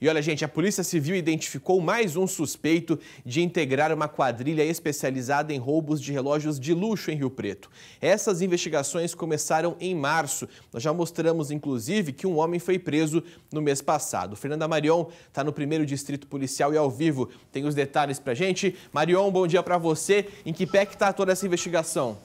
E olha, gente, a Polícia Civil identificou mais um suspeito de integrar uma quadrilha especializada em roubos de relógios de luxo em Rio Preto. Essas investigações começaram em março. Nós já mostramos, inclusive, que um homem foi preso no mês passado. Fernanda Marion está no primeiro distrito policial e ao vivo tem os detalhes para gente. Marion, bom dia para você. Em que pé que está toda essa investigação?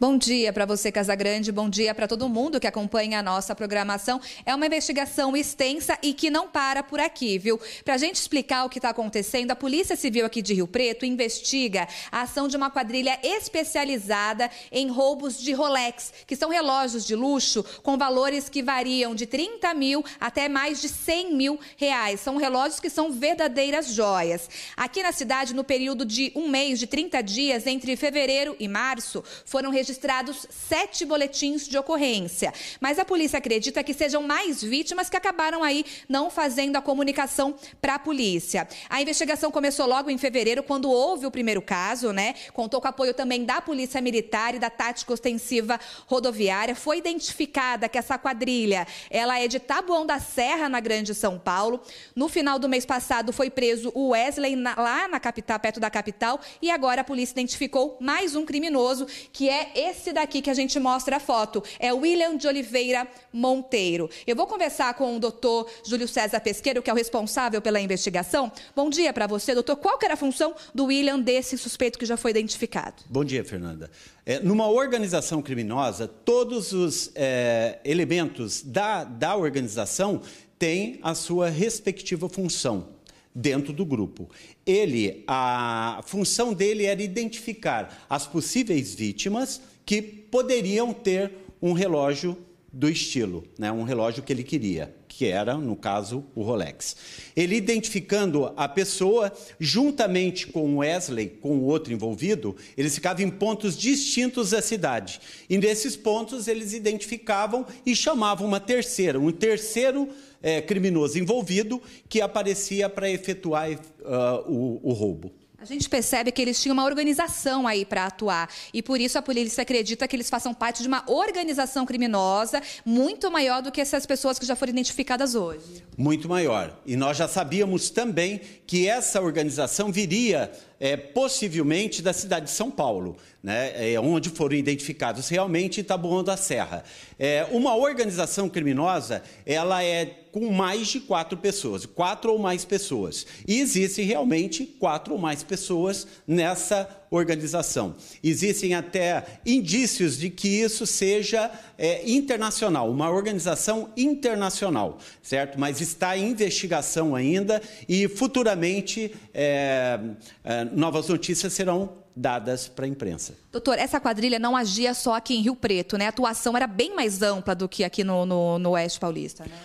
Bom dia para você, Casa Grande. Bom dia para todo mundo que acompanha a nossa programação. É uma investigação extensa e que não para por aqui, viu? Para a gente explicar o que está acontecendo, a Polícia Civil aqui de Rio Preto investiga a ação de uma quadrilha especializada em roubos de Rolex, que são relógios de luxo com valores que variam de 30 mil até mais de 100 mil reais. São relógios que são verdadeiras joias. Aqui na cidade, no período de um mês, de 30 dias, entre fevereiro e março, foram registrados registrados sete boletins de ocorrência. Mas a polícia acredita que sejam mais vítimas que acabaram aí não fazendo a comunicação para a polícia. A investigação começou logo em fevereiro, quando houve o primeiro caso, né? Contou com apoio também da Polícia Militar e da Tática Ostensiva Rodoviária. Foi identificada que essa quadrilha, ela é de Taboão da Serra, na Grande São Paulo. No final do mês passado foi preso o Wesley na, lá na capital, perto da capital, e agora a polícia identificou mais um criminoso que é esse daqui que a gente mostra a foto. É William de Oliveira Monteiro. Eu vou conversar com o doutor Júlio César Pesqueiro, que é o responsável pela investigação. Bom dia para você, doutor. Qual era a função do William desse suspeito que já foi identificado? Bom dia, Fernanda. É, numa organização criminosa, todos os é, elementos da, da organização têm a sua respectiva função dentro do grupo. Ele, a função dele era identificar as possíveis vítimas que poderiam ter um relógio do estilo, né? um relógio que ele queria, que era, no caso, o Rolex. Ele identificando a pessoa, juntamente com Wesley, com o outro envolvido, eles ficavam em pontos distintos da cidade. E nesses pontos eles identificavam e chamavam uma terceira, um terceiro é, criminoso envolvido que aparecia para efetuar uh, o, o roubo. A gente percebe que eles tinham uma organização aí para atuar. E por isso a polícia acredita que eles façam parte de uma organização criminosa muito maior do que essas pessoas que já foram identificadas hoje. Muito maior. E nós já sabíamos também que essa organização viria é, possivelmente da cidade de São Paulo, né, é, onde foram identificados realmente Itaboão da Serra. É, uma organização criminosa, ela é com mais de quatro pessoas, quatro ou mais pessoas. E existem realmente quatro ou mais pessoas nessa organização organização. Existem até indícios de que isso seja é, internacional, uma organização internacional, certo? Mas está em investigação ainda e futuramente é, é, novas notícias serão dadas para a imprensa. Doutor, essa quadrilha não agia só aqui em Rio Preto, né? A atuação era bem mais ampla do que aqui no, no, no Oeste Paulista, né?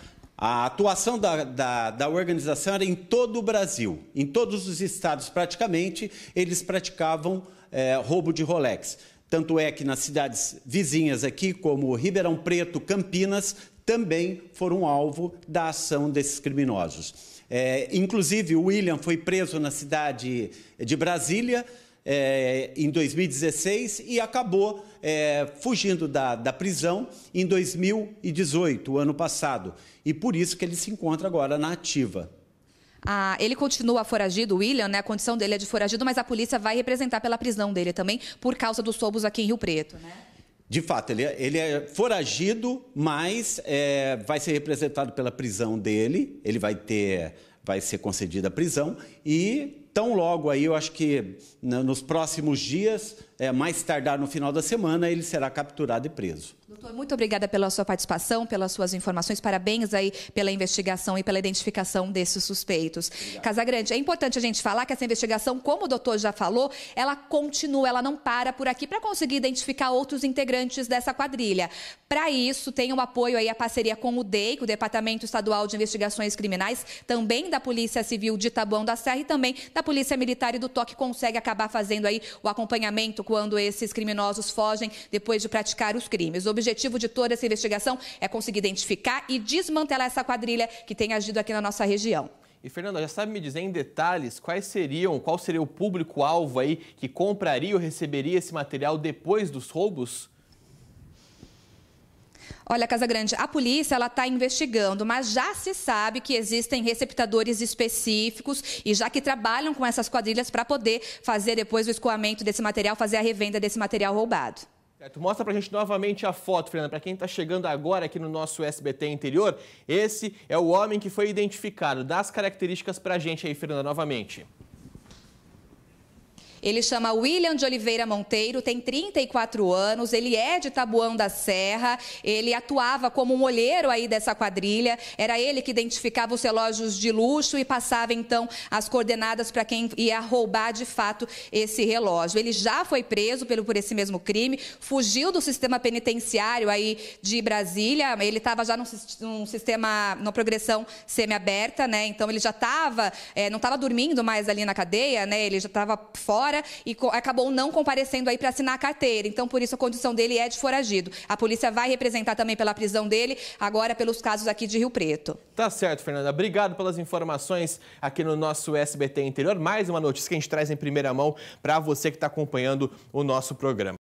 A atuação da, da, da, organização era em todo o Brasil, em todos os estados praticamente, eles praticavam é, roubo de Rolex. Tanto é que nas cidades vizinhas aqui, como Ribeirão Preto, Campinas, também foram alvo da ação desses criminosos. É, inclusive, o William foi preso na cidade de Brasília é, em 2016 e acabou é, fugindo da, da prisão em 2018, o ano passado. E por isso que ele se encontra agora na ativa. Ah, ele continua foragido, William, né? A condição dele é de foragido, mas a polícia vai representar pela prisão dele também, por causa dos sobos aqui em Rio Preto, né? De fato, ele, é, ele é foragido, mas é, vai ser representado pela prisão dele. Ele vai ter, vai ser concedida a prisão e tão logo aí, eu acho que nos próximos dias, é, mais tardar no final da semana, ele será capturado e preso. Doutor, muito obrigada pela sua participação, pelas suas informações. Parabéns aí pela investigação e pela identificação desses suspeitos. Obrigado. Casagrande, é importante a gente falar que essa investigação, como o doutor já falou, ela continua, ela não para por aqui para conseguir identificar outros integrantes dessa quadrilha. Para isso, tem o um apoio aí a parceria com o DEI, é o Departamento Estadual de Investigações Criminais, também da Polícia Civil de Taboão da Serra e também da Polícia Militar e do Toque consegue acabar fazendo aí o acompanhamento quando esses criminosos fogem depois de praticar os crimes. O objetivo de toda essa investigação é conseguir identificar e desmantelar essa quadrilha que tem agido aqui na nossa região. E Fernanda, já sabe me dizer em detalhes quais seriam, qual seria o público-alvo aí que compraria ou receberia esse material depois dos roubos? Olha, Casa Grande, a polícia ela está investigando, mas já se sabe que existem receptadores específicos e já que trabalham com essas quadrilhas para poder fazer depois o escoamento desse material, fazer a revenda desse material roubado. Certo. Mostra pra gente novamente a foto, Fernanda. Pra quem tá chegando agora aqui no nosso SBT interior, esse é o homem que foi identificado. Dá as características pra gente aí, Fernanda, novamente. Ele chama William de Oliveira Monteiro, tem 34 anos, ele é de Tabuão da Serra, ele atuava como um olheiro aí dessa quadrilha, era ele que identificava os relógios de luxo e passava então as coordenadas para quem ia roubar de fato esse relógio. Ele já foi preso pelo, por esse mesmo crime, fugiu do sistema penitenciário aí de Brasília, ele estava já num, num, sistema, numa progressão semiaberta, né? Então ele já estava, é, eh, não estava dormindo mais ali na cadeia, né? Ele já estava fora fora e acabou não comparecendo aí para assinar a carteira. Então, por isso, a condição dele é de foragido. A polícia vai representar também pela prisão dele, agora pelos casos aqui de Rio Preto. Tá certo, Fernanda. Obrigado pelas informações aqui no nosso SBT Interior. Mais uma notícia que a gente traz em primeira mão para você que está acompanhando o nosso programa.